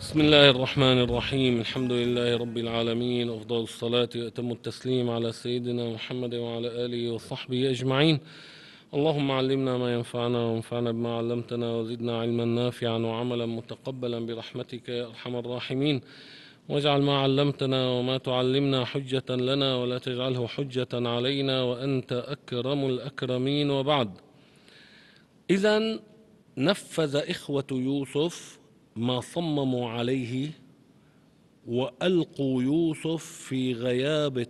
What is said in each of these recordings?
بسم الله الرحمن الرحيم الحمد لله رب العالمين أفضل الصلاة وأتم التسليم على سيدنا محمد وعلى آله وصحبه أجمعين اللهم علمنا ما ينفعنا وانفعنا بما علمتنا وزدنا علما نافعا وعملا متقبلا برحمتك يا ارحم الراحمين واجعل ما علمتنا وما تعلمنا حجة لنا ولا تجعله حجة علينا وأنت أكرم الأكرمين وبعد إذا نفذ إخوة يوسف ما صمموا عليه وألقوا يوسف في غيابة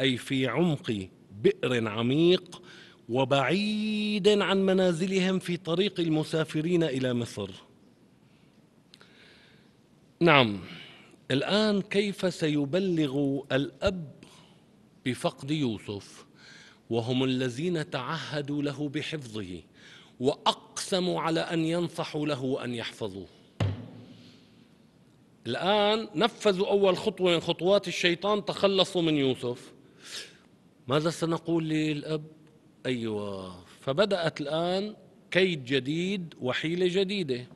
أي في عمق بئر عميق وبعيدا عن منازلهم في طريق المسافرين الى مصر نعم الان كيف سيبلغ الاب بفقد يوسف وهم الذين تعهدوا له بحفظه واقسموا على ان ينصحوا له ان يحفظوه الان نفذوا اول خطوه من خطوات الشيطان تخلصوا من يوسف ماذا سنقول للاب أيوة فبدأت الآن كيد جديد وحيلة جديدة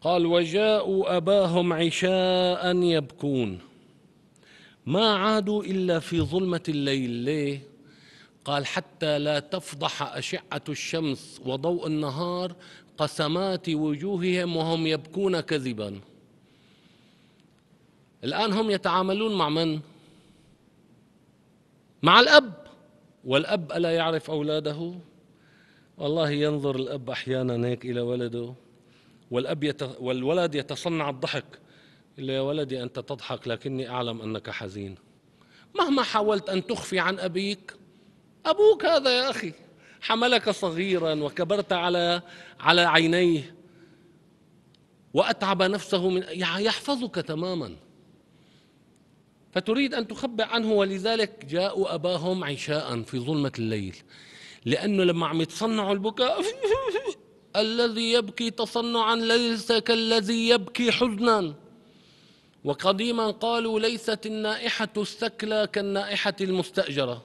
قال وجاءوا أباهم عشاء يبكون ما عادوا إلا في ظلمة الليل ليه؟ قال حتى لا تفضح أشعة الشمس وضوء النهار قسمات وجوههم وهم يبكون كذبا الآن هم يتعاملون مع من؟ مع الأب والأب ألا يعرف أولاده والله ينظر الأب أحيانا هيك إلى ولده والأب يت... والولد يتصنع الضحك إلا يا ولدي أنت تضحك لكني أعلم أنك حزين مهما حاولت أن تخفي عن أبيك أبوك هذا يا أخي حملك صغيرا وكبرت على على عينيه وأتعب نفسه من يحفظك تماما فتريد أن تخبئ عنه ولذلك جاءوا أباهم عشاء في ظلمة الليل لأنه لما عم يتصنعوا البكاء الذي يبكي تصنعا ليس كالذي يبكي حزنا وقديما قالوا ليست النائحة الثكلى كالنائحة المستأجرة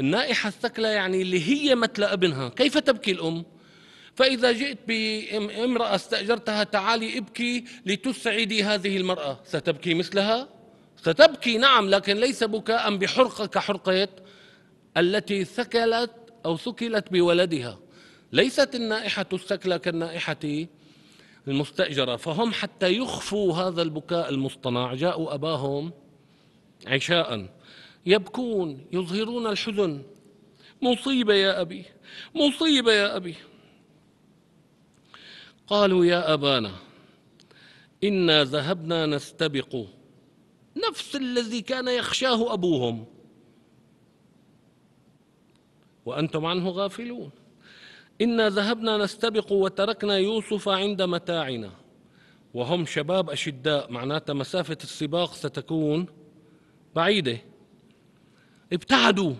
النائحة الثكلى يعني اللي هي مثل ابنها كيف تبكي الأم؟ فإذا جئت بامرأة استأجرتها تعالي ابكي لتسعدي هذه المرأة ستبكي مثلها؟ ستبكي نعم لكن ليس بكاء بحرقة كحرقة التي ثكلت أو ثكلت بولدها ليست النائحة الثكلة كالنائحة المستأجرة فهم حتى يخفوا هذا البكاء المصطنع جاءوا أباهم عشاء يبكون يظهرون الحزن مصيبة يا أبي مصيبة يا أبي قالوا يا أبانا إنا ذهبنا نستبق نفس الذي كان يخشاه أبوهم وأنتم عنه غافلون إنا ذهبنا نستبق وتركنا يوسف عند متاعنا وهم شباب أشداء معناتها مسافة السباق ستكون بعيدة ابتعدوا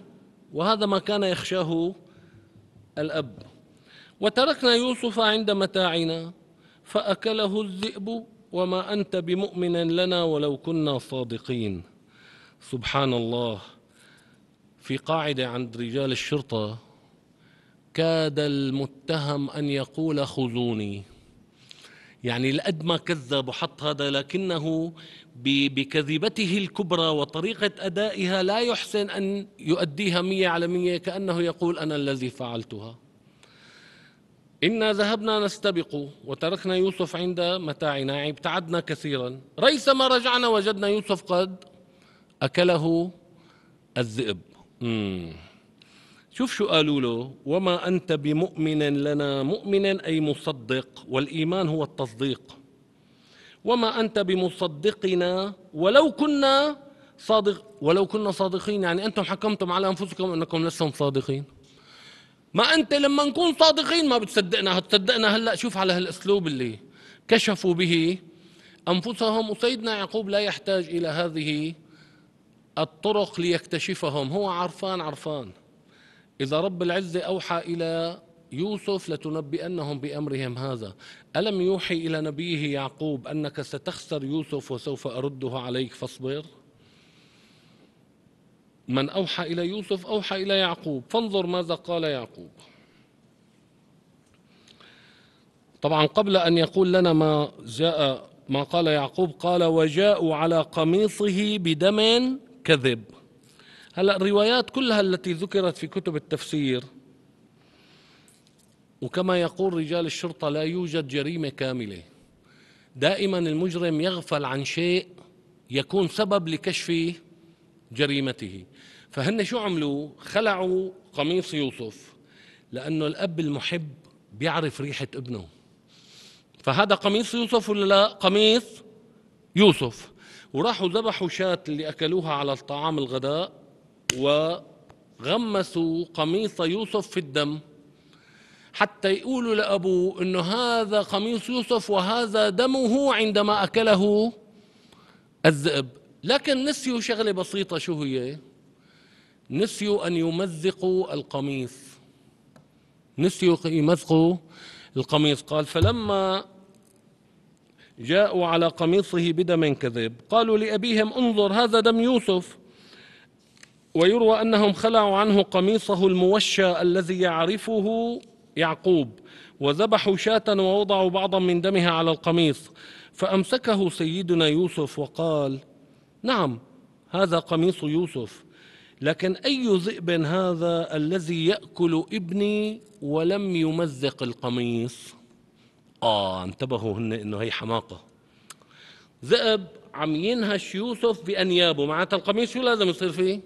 وهذا ما كان يخشاه الأب وتركنا يوسف عند متاعنا فأكله الذئب وما أنت بمؤمن لنا ولو كنا صادقين سبحان الله في قاعدة عند رجال الشرطة كاد المتهم أن يقول خذوني يعني لقد ما كذب وحط هذا لكنه بكذبته الكبرى وطريقة أدائها لا يحسن أن يؤديها مية على مية كأنه يقول أنا الذي فعلتها إنا ذهبنا نستبق وتركنا يوسف عند متاعنا يعني ابتعدنا كثيرا ريثما رجعنا وجدنا يوسف قد أكله الذئب مم. شوف شو قالوا له وما أنت بمؤمن لنا مؤمن أي مصدق والإيمان هو التصديق وما أنت بمصدقنا ولو كنا صادق ولو كنا صادقين يعني أنتم حكمتم على أنفسكم أنكم لستم صادقين ما انت لما نكون صادقين ما بتصدقنا هتصدقنا هلا شوف على هالاسلوب اللي كشفوا به انفسهم وسيدنا يعقوب لا يحتاج الى هذه الطرق ليكتشفهم هو عرفان عرفان اذا رب العزه اوحى الى يوسف لتنبئنهم بامرهم هذا الم يوحي الى نبيه يعقوب انك ستخسر يوسف وسوف ارده عليك فاصبر من أوحى إلى يوسف أوحى إلى يعقوب فانظر ماذا قال يعقوب طبعا قبل أن يقول لنا ما جاء ما قال يعقوب قال وجاءوا على قميصه بدم كذب هلا الروايات كلها التي ذكرت في كتب التفسير وكما يقول رجال الشرطة لا يوجد جريمة كاملة دائما المجرم يغفل عن شيء يكون سبب لكشف جريمته فهن شو عملوا خلعوا قميص يوسف لأنه الأب المحب بيعرف ريحة ابنه فهذا قميص يوسف ولا لا قميص يوسف وراحوا ذبحوا شاة اللي أكلوها على الطعام الغداء وغمسوا قميص يوسف في الدم حتى يقولوا لأبوه أنه هذا قميص يوسف وهذا دمه عندما أكله الذئب لكن نسيوا شغلة بسيطة شو هي نسيوا أن يمزقوا القميص نسيوا يمزقوا القميص قال فلما جاءوا على قميصه بدم كذب قالوا لأبيهم انظر هذا دم يوسف ويروى أنهم خلعوا عنه قميصه الموشى الذي يعرفه يعقوب وذبحوا شاة ووضعوا بعضا من دمها على القميص فأمسكه سيدنا يوسف وقال نعم هذا قميص يوسف لكن أي ذئب هذا الذي يأكل ابني ولم يمزق القميص آه انتبهوا هن إنه هي حماقة ذئب عم ينهش يوسف بأنيابه معناتها القميص شو لازم يصير فيه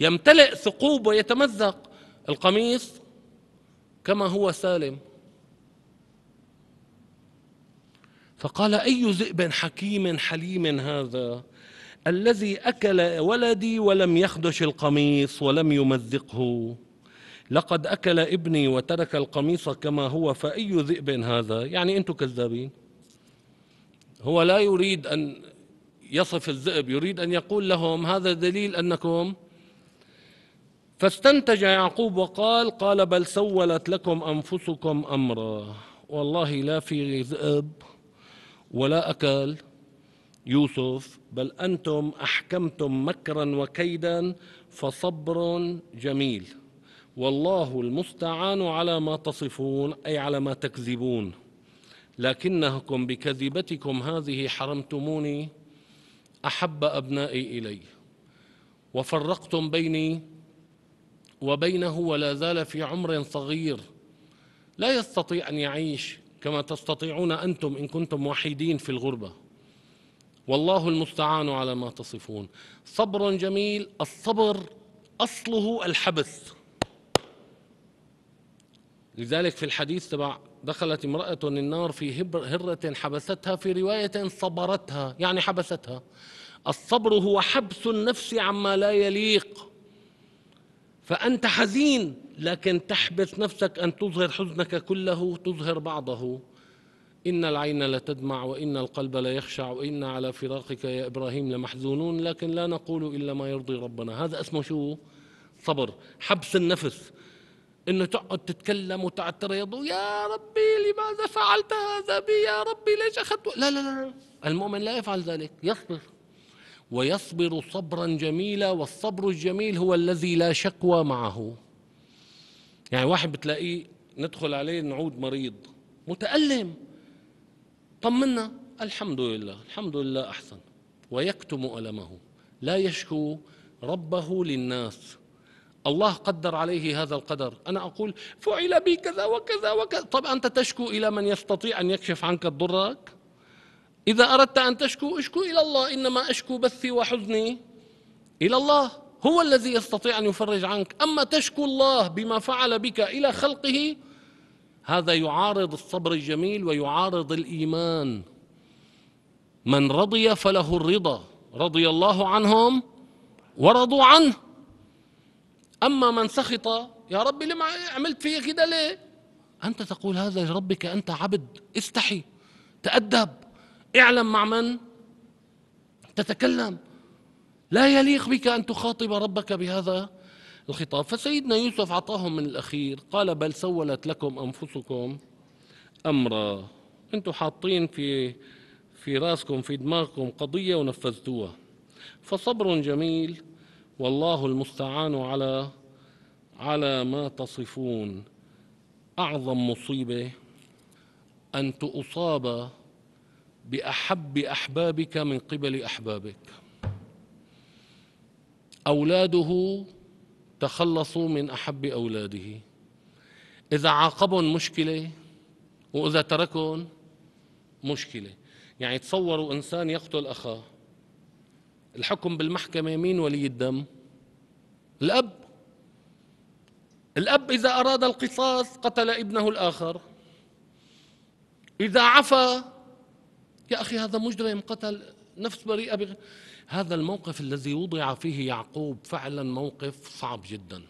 يمتلئ ثقوب ويتمزق القميص كما هو سالم فقال أي ذئب حكيم حليم هذا الذي أكل ولدي ولم يخدش القميص ولم يمزقه لقد أكل ابني وترك القميص كما هو فأي ذئب هذا يعني أنتم كذابين هو لا يريد أن يصف الذئب يريد أن يقول لهم هذا دليل أنكم فاستنتج يعقوب وقال قال بل سولت لكم أنفسكم أمرا والله لا في ذئب ولا أكل يوسف بل انتم احكمتم مكرا وكيدا فصبر جميل والله المستعان على ما تصفون اي على ما تكذبون لكنكم بكذبتكم هذه حرمتموني احب ابنائي الي وفرقتم بيني وبينه ولا زال في عمر صغير لا يستطيع ان يعيش كما تستطيعون انتم ان كنتم وحيدين في الغربه والله المستعان على ما تصفون صبر جميل الصبر اصله الحبس لذلك في الحديث تبع دخلت امرأة النار في هرة حبستها في رواية صبرتها يعني حبستها الصبر هو حبس النفس عما لا يليق فأنت حزين لكن تحبس نفسك أن تظهر حزنك كله تظهر بعضه إن العين لتدمع وإن القلب ليخشع وإن على فراقك يا إبراهيم لمحزونون لكن لا نقول إلا ما يرضي ربنا هذا اسمه شو صبر حبس النفس انه تقعد تتكلم وتعترض يا ربي لماذا فعلت هذا بي يا ربي ليش اخذت لا لا لا المؤمن لا يفعل ذلك يصبر ويصبر صبرا جميلا والصبر الجميل هو الذي لا شكوى معه يعني واحد بتلاقيه ندخل عليه نعود مريض متألم طمنا الحمد لله الحمد لله أحسن ويكتم ألمه لا يشكو ربه للناس الله قدر عليه هذا القدر أنا أقول فعل بي كذا وكذا وكذا طب أنت تشكو إلى من يستطيع أن يكشف عنك ضرك إذا أردت أن تشكو اشكو إلى الله إنما أشكو بثي وحزني إلى الله هو الذي يستطيع أن يفرج عنك أما تشكو الله بما فعل بك إلى خلقه هذا يعارض الصبر الجميل ويعارض الايمان من رضي فله الرضا رضي الله عنهم ورضوا عنه اما من سخط يا ربي لما عملت فيه كده ليه انت تقول هذا لربك انت عبد استحي تادب اعلم مع من تتكلم لا يليق بك ان تخاطب ربك بهذا الخطاب فسيدنا يوسف عطاهم من الأخير قال بل سولت لكم أنفسكم أمرا أنتم حاطين في في راسكم في دماغكم قضية ونفذتوها فصبر جميل والله المستعان على على ما تصفون أعظم مصيبة أن تصاب بأحب أحبابك من قبل أحبابك أولاده يتخلصوا من أحب أولاده إذا عاقبهم مشكلة وإذا تركهم مشكلة يعني تصوروا إنسان يقتل أخاه الحكم بالمحكمة مين ولي الدم الأب الأب إذا أراد القصاص قتل ابنه الآخر إذا عفا يا أخي هذا مجرم قتل نفس بريئة هذا الموقف الذي وضع فيه يعقوب فعلا موقف صعب جدا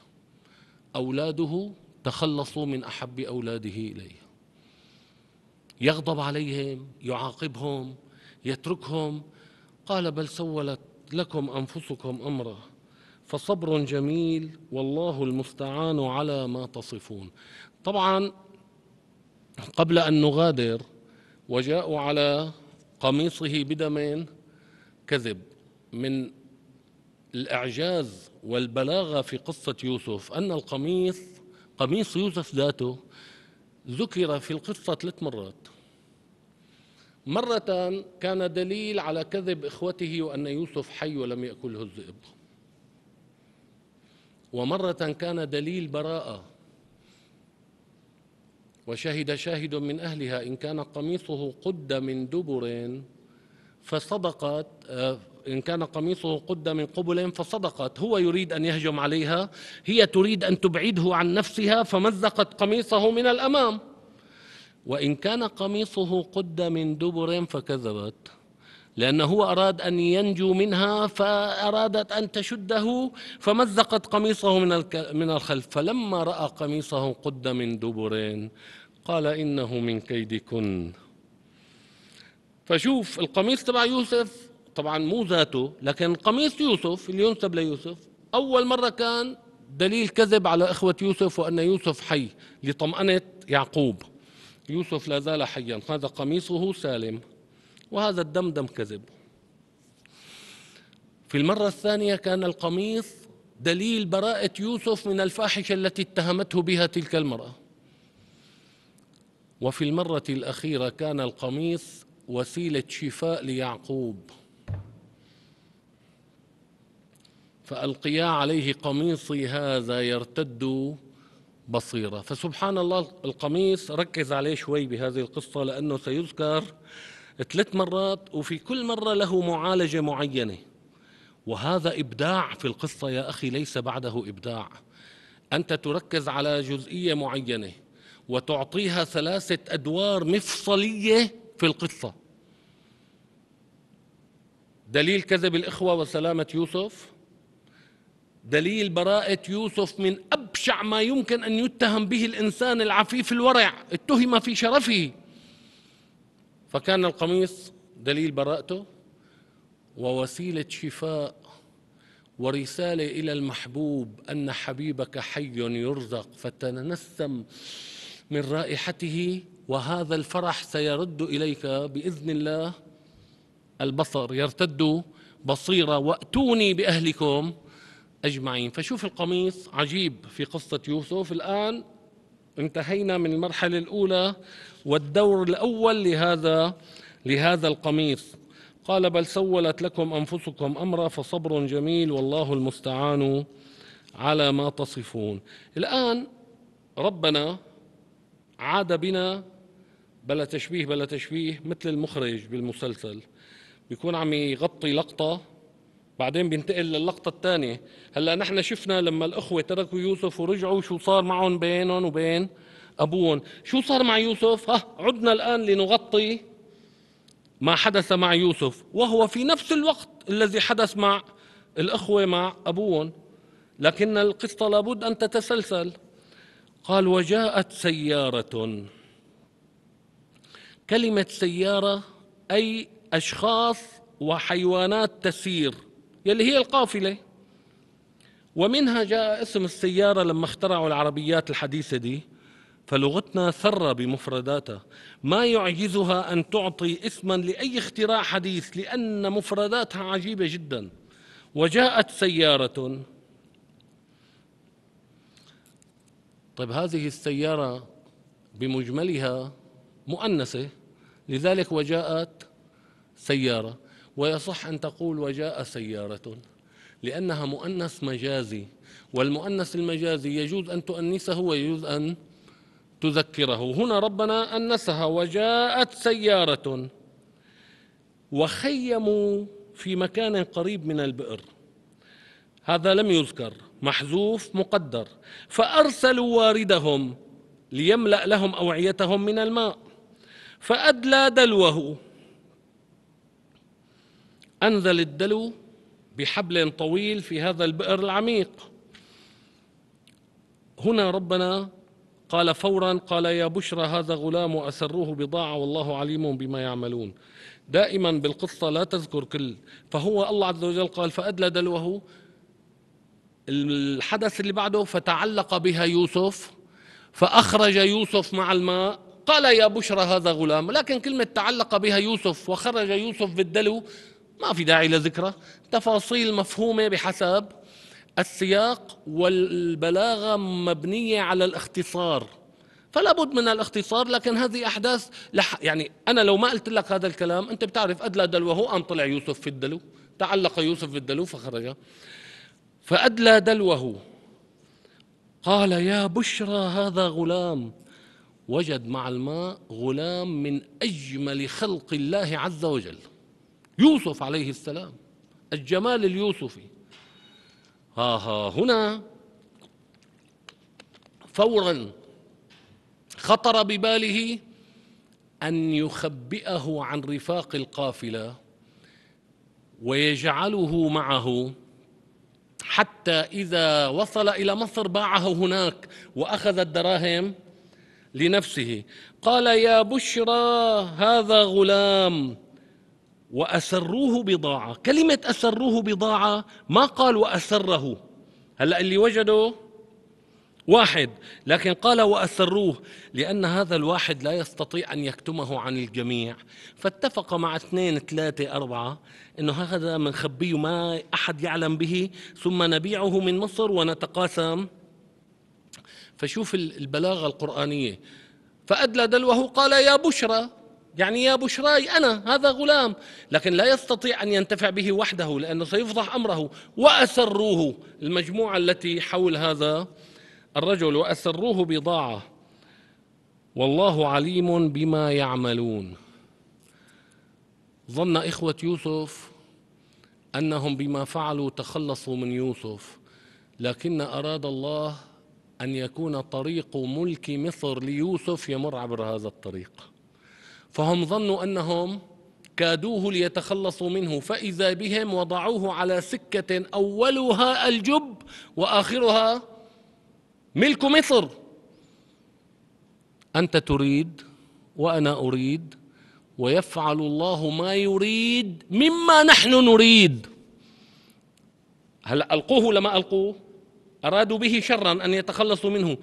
أولاده تخلصوا من أحب أولاده إليه يغضب عليهم يعاقبهم يتركهم قال بل سولت لكم أنفسكم أمرا فصبر جميل والله المستعان على ما تصفون طبعا قبل أن نغادر وجاءوا على قميصه بدم كذب من الإعجاز والبلاغة في قصة يوسف أن القميص قميص يوسف ذاته ذكر في القصة ثلاث مرات مرة كان دليل على كذب إخوته وأن يوسف حي ولم يأكله الذئب ومرة كان دليل براءة وشهد شاهد من أهلها إن كان قميصه قد من دبر فصدقت آه، إن كان قميصه قد من قبل فصدقت هو يريد أن يهجم عليها هي تريد أن تبعده عن نفسها فمزقت قميصه من الأمام وإن كان قميصه قد من دبر فكذبت لأنه هو أراد أن ينجو منها فأرادت أن تشده فمزقت قميصه من من الخلف فلما رأى قميصه قد من دبر قال إنه من كيدكن فشوف القميص تبع يوسف طبعا مو ذاته لكن قميص يوسف اللي ينسب ليوسف أول مرة كان دليل كذب على إخوة يوسف وأن يوسف حي لطمأنة يعقوب يوسف لا زال حيا هذا قميصه سالم وهذا الدمدم كذب في المرة الثانية كان القميص دليل براءة يوسف من الفاحشة التي اتهمته بها تلك المرأة وفي المرة الأخيرة كان القميص وسيلة شفاء ليعقوب فألقيا عليه قميصي هذا يرتد بصيرة فسبحان الله القميص ركز عليه شوي بهذه القصة لأنه سيذكر ثلاث مرات وفي كل مرة له معالجة معينة وهذا إبداع في القصة يا أخي ليس بعده إبداع أنت تركز على جزئية معينة وتعطيها ثلاثة أدوار مفصلية في القصة دليل كذب الإخوة وسلامة يوسف دليل براءة يوسف من أبشع ما يمكن أن يتهم به الإنسان العفيف الورع اتهم في شرفه فكان القميص دليل براءته ووسيلة شفاء ورسالة إلى المحبوب أن حبيبك حي يرزق فتنسم من رائحته وهذا الفرح سيرد إليك بإذن الله البصر يرتد بصيرة وأتوني بأهلكم أجمعين فشوف القميص عجيب في قصة يوسف الآن انتهينا من المرحلة الأولى والدور الأول لهذا لهذا القميص قال بل سولت لكم أنفسكم أمرا فصبر جميل والله المستعان على ما تصفون الآن ربنا عاد بنا بلا تشبيه بلا تشبيه مثل المخرج بالمسلسل بيكون عم يغطي لقطة بعدين بينتقل للقطة الثانية هلا نحن شفنا لما الأخوة تركوا يوسف ورجعوا شو صار معهم بينهم وبين أبوهم شو صار مع يوسف ها عدنا الآن لنغطي ما حدث مع يوسف وهو في نفس الوقت الذي حدث مع الأخوة مع أبوهم لكن القصة لابد أن تتسلسل قال وجاءت سيارة كلمة سيارة أي أشخاص وحيوانات تسير يلي هي القافلة ومنها جاء اسم السيارة لما اخترعوا العربيات الحديثة دي فلغتنا ثرة بمفرداتها ما يعجزها أن تعطي اسما لأي اختراع حديث لأن مفرداتها عجيبة جدا وجاءت سيارة طيب هذه السيارة بمجملها مؤنثة لذلك وجاءت سيارة ويصح أن تقول وجاء سيارة لأنها مؤنث مجازي والمؤنث المجازي يجوز أن تؤنسه ويجوز أن تذكره هنا ربنا أنسها وجاءت سيارة وخيموا في مكان قريب من البئر هذا لم يذكر محذوف مقدر فأرسلوا واردهم ليملأ لهم أوعيتهم من الماء فأدلى دلوه أنزل الدلو بحبل طويل في هذا البئر العميق هنا ربنا قال فورا قال يا بشرى هذا غلام وأسروه بضاعة والله عليم بما يعملون دائما بالقصة لا تذكر كل فهو الله عز وجل قال فأدلى دلوه الحدث اللي بعده فتعلق بها يوسف فأخرج يوسف مع الماء قال يا بشرى هذا غلام لكن كلمة تعلق بها يوسف وخرج يوسف بالدلو ما في داعي لذكره تفاصيل مفهومة بحسب السياق والبلاغة مبنية على الاختصار فلا بد من الاختصار لكن هذه أحداث لح يعني أنا لو ما قلت لك هذا الكلام أنت بتعرف أدلى دلوه أن طلع يوسف في الدلو تعلق يوسف في الدلو فخرج فأدلى دلوه قال يا بشرى هذا غلام وجد مع الماء غلام من أجمل خلق الله عز وجل يوسف عليه السلام الجمال اليوسفي ها ها هنا فورا خطر بباله أن يخبئه عن رفاق القافلة ويجعله معه حتى إذا وصل إلى مصر باعه هناك وأخذ الدراهم لنفسه قال يا بشرى هذا غلام وأسروه بضاعة كلمة أسروه بضاعة ما قال وأسره هلأ اللي وجده واحد لكن قال وأسروه لأن هذا الواحد لا يستطيع أن يكتمه عن الجميع فاتفق مع اثنين ثلاثة أربعة أنه هذا منخبيه ما أحد يعلم به ثم نبيعه من مصر ونتقاسم فشوف البلاغة القرآنية فأدلى دلوه قال يا بشرى يعني يا بشراي أنا هذا غلام لكن لا يستطيع أن ينتفع به وحده لأنه سيفضح أمره وأسروه المجموعة التي حول هذا الرجل وأسروه بضاعة والله عليم بما يعملون ظن إخوة يوسف أنهم بما فعلوا تخلصوا من يوسف لكن أراد الله أن يكون طريق ملك مصر ليوسف يمر عبر هذا الطريق فهم ظنوا أنهم كادوه ليتخلصوا منه فإذا بهم وضعوه على سكة أولها الجب وآخرها ملك مصر أنت تريد وأنا أريد ويفعل الله ما يريد مما نحن نريد هلا ألقوه لما ألقوه أرادوا به شرا أن يتخلصوا منه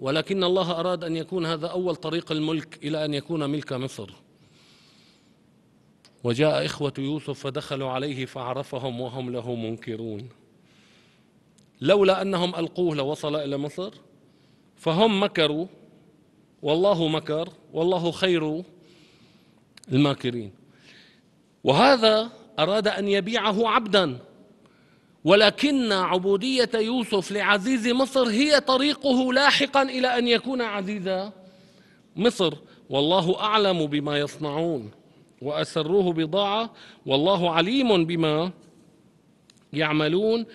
ولكن الله أراد أن يكون هذا أول طريق الملك إلى أن يكون ملك مصر وجاء إخوة يوسف فدخلوا عليه فعرفهم وهم له منكرون لولا أنهم ألقوه لوصل إلى مصر فهم مكروا والله مكر والله خير الماكرين وهذا أراد أن يبيعه عبدا ولكن عبودية يوسف لعزيز مصر هي طريقه لاحقا إلى أن يكون عزيز مصر والله أعلم بما يصنعون وأسروه بضاعة والله عليم بما يعملون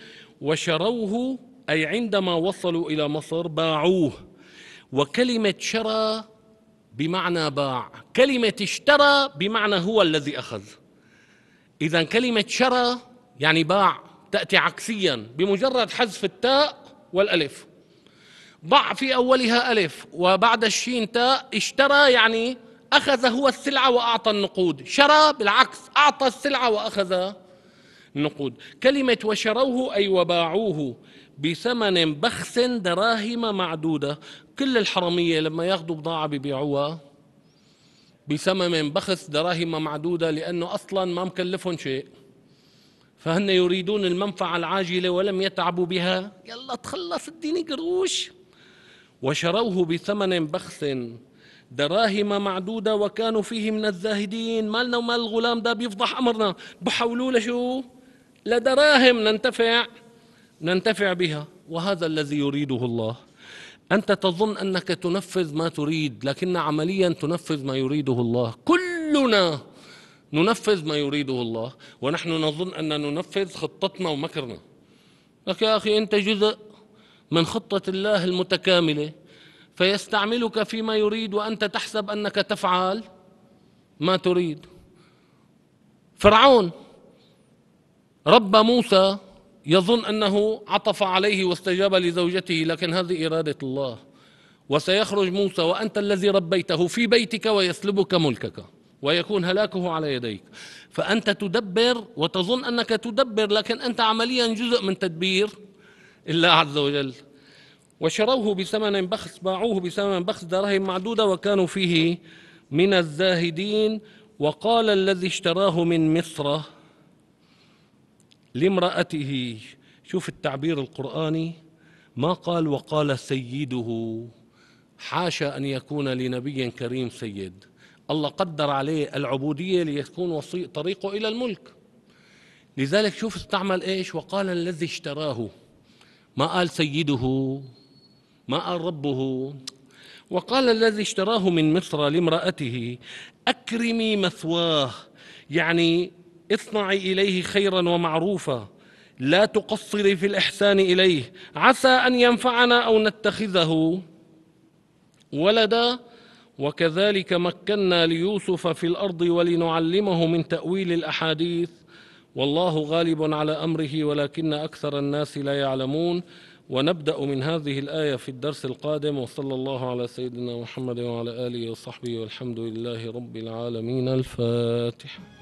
وشروه أي عندما وصلوا إلى مصر باعوه وكلمة شرى بمعنى باع كلمة اشترى بمعنى هو الذي أخذ إذا كلمة شرى يعني باع تأتي عكسيا بمجرد حذف التاء والألف ضع في أولها ألف وبعد الشين تاء اشترى يعني أخذ هو السلعة وأعطى النقود شرى بالعكس أعطى السلعة وأخذ النقود كلمة وشروه أي وباعوه بثمن بخس دراهم معدودة كل الحرامية لما ياخذوا بضاعة ببيعوها بثمن بخس دراهم معدودة لأنه أصلا ما مكلفهم شيء فهن يريدون المنفعة العاجلة ولم يتعبوا بها يلا تخلص الدين قروش وشروه بثمن بخس دراهم معدودة وكانوا فيه من الزاهدين مالنا ومال الغلام ده بيفضح أمرنا بحولوا لشو لدراهم ننتفع ننتفع بها وهذا الذي يريده الله أنت تظن أنك تنفذ ما تريد لكن عمليا تنفذ ما يريده الله كلنا ننفذ ما يريده الله ونحن نظن أن ننفذ خطتنا ومكرنا لك يا أخي أنت جزء من خطة الله المتكاملة فيستعملك فيما يريد وأنت تحسب أنك تفعل ما تريد فرعون رب موسى يظن أنه عطف عليه واستجاب لزوجته لكن هذه إرادة الله وسيخرج موسى وأنت الذي ربيته في بيتك ويسلبك ملكك ويكون هلاكه على يديك فأنت تدبر وتظن أنك تدبر لكن أنت عمليا جزء من تدبير الله عز وجل وشروه بثمن بخس باعوه بثمن بخس دراهم معدودة وكانوا فيه من الزاهدين وقال الذي اشتراه من مصر لامرأته شوف التعبير القرآني ما قال وقال سيده حاشا أن يكون لنبي كريم سيد الله قدر عليه العبودية ليكون طريقه إلى الملك لذلك شوف استعمل إيش وقال الذي اشتراه ما قال سيده ما قال ربه وقال الذي اشتراه من مصر لامرأته أكرمي مثواه يعني اصنعي إليه خيرا ومعروفا لا تقصري في الإحسان إليه عسى أن ينفعنا أو نتخذه ولدا وكذلك مكنا ليوسف في الارض ولنعلمه من تاويل الاحاديث والله غالب على امره ولكن اكثر الناس لا يعلمون ونبدا من هذه الايه في الدرس القادم وصلى الله على سيدنا محمد وعلى اله وصحبه والحمد لله رب العالمين الفاتحه